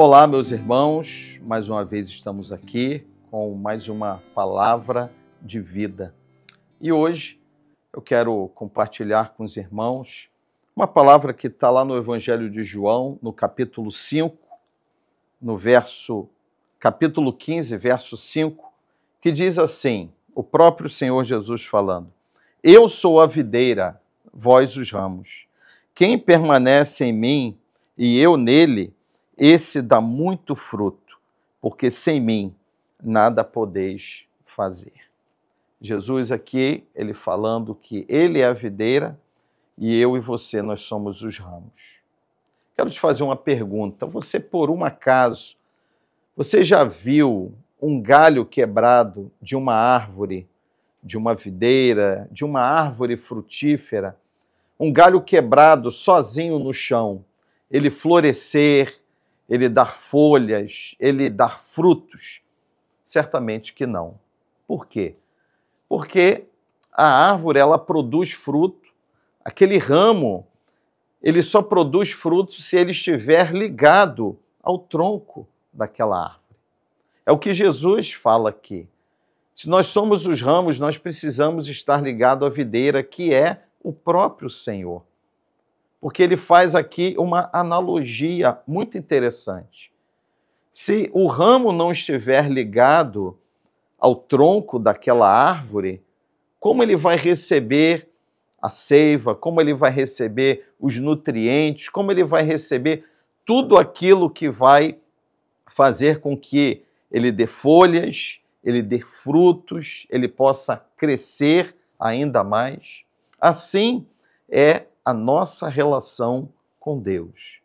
Olá, meus irmãos, mais uma vez estamos aqui com mais uma palavra de vida. E hoje eu quero compartilhar com os irmãos uma palavra que está lá no Evangelho de João, no capítulo 5, no verso, capítulo 15, verso 5, que diz assim: o próprio Senhor Jesus falando: Eu sou a videira, vós os ramos. Quem permanece em mim e eu nele, esse dá muito fruto, porque sem mim nada podeis fazer. Jesus aqui, ele falando que ele é a videira e eu e você nós somos os ramos. Quero te fazer uma pergunta. Você por um acaso você já viu um galho quebrado de uma árvore, de uma videira, de uma árvore frutífera? Um galho quebrado sozinho no chão, ele florescer, ele dar folhas, ele dar frutos? Certamente que não. Por quê? Porque a árvore ela produz fruto, aquele ramo ele só produz fruto se ele estiver ligado ao tronco daquela árvore. É o que Jesus fala aqui. Se nós somos os ramos, nós precisamos estar ligado à videira que é o próprio Senhor porque ele faz aqui uma analogia muito interessante. Se o ramo não estiver ligado ao tronco daquela árvore, como ele vai receber a seiva, como ele vai receber os nutrientes, como ele vai receber tudo aquilo que vai fazer com que ele dê folhas, ele dê frutos, ele possa crescer ainda mais. Assim é a nossa relação com Deus,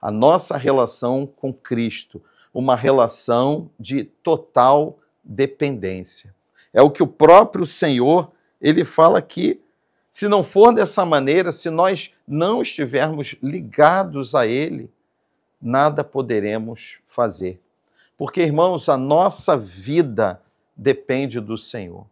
a nossa relação com Cristo, uma relação de total dependência. É o que o próprio Senhor, ele fala que se não for dessa maneira, se nós não estivermos ligados a ele, nada poderemos fazer. Porque, irmãos, a nossa vida depende do Senhor.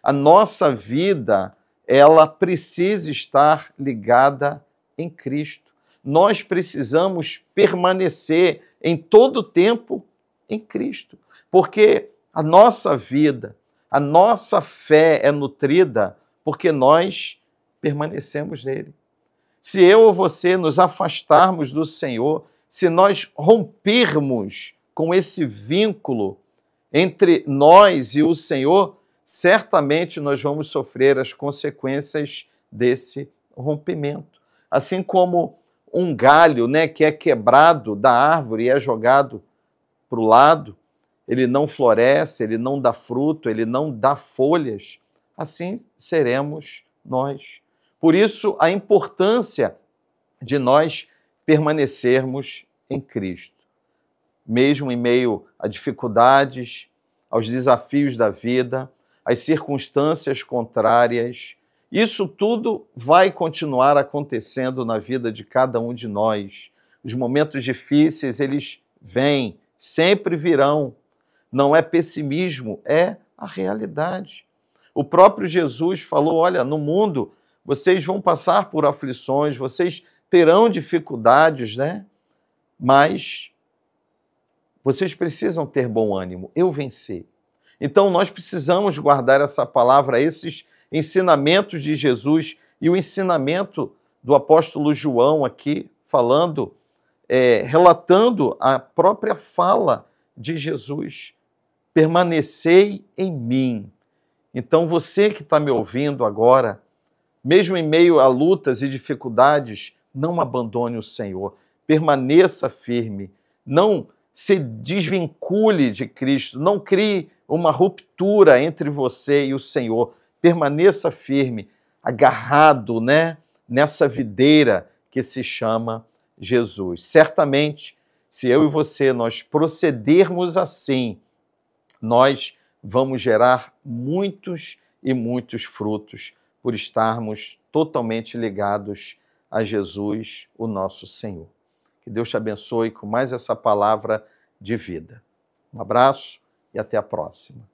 A nossa vida ela precisa estar ligada em Cristo. Nós precisamos permanecer em todo tempo em Cristo, porque a nossa vida, a nossa fé é nutrida porque nós permanecemos nele. Se eu ou você nos afastarmos do Senhor, se nós rompermos com esse vínculo entre nós e o Senhor, certamente nós vamos sofrer as consequências desse rompimento. Assim como um galho né, que é quebrado da árvore e é jogado para o lado, ele não floresce, ele não dá fruto, ele não dá folhas, assim seremos nós. Por isso, a importância de nós permanecermos em Cristo, mesmo em meio a dificuldades, aos desafios da vida, as circunstâncias contrárias. Isso tudo vai continuar acontecendo na vida de cada um de nós. Os momentos difíceis, eles vêm, sempre virão. Não é pessimismo, é a realidade. O próprio Jesus falou: Olha, no mundo vocês vão passar por aflições, vocês terão dificuldades, né? Mas vocês precisam ter bom ânimo. Eu venci. Então nós precisamos guardar essa palavra, esses ensinamentos de Jesus e o ensinamento do apóstolo João aqui, falando, é, relatando a própria fala de Jesus: permanecei em mim. Então você que está me ouvindo agora, mesmo em meio a lutas e dificuldades, não abandone o Senhor, permaneça firme, não se desvincule de Cristo, não crie uma ruptura entre você e o Senhor. Permaneça firme, agarrado, né, nessa videira que se chama Jesus. Certamente, se eu e você nós procedermos assim, nós vamos gerar muitos e muitos frutos por estarmos totalmente ligados a Jesus, o nosso Senhor. Que Deus te abençoe com mais essa palavra de vida. Um abraço e até a próxima.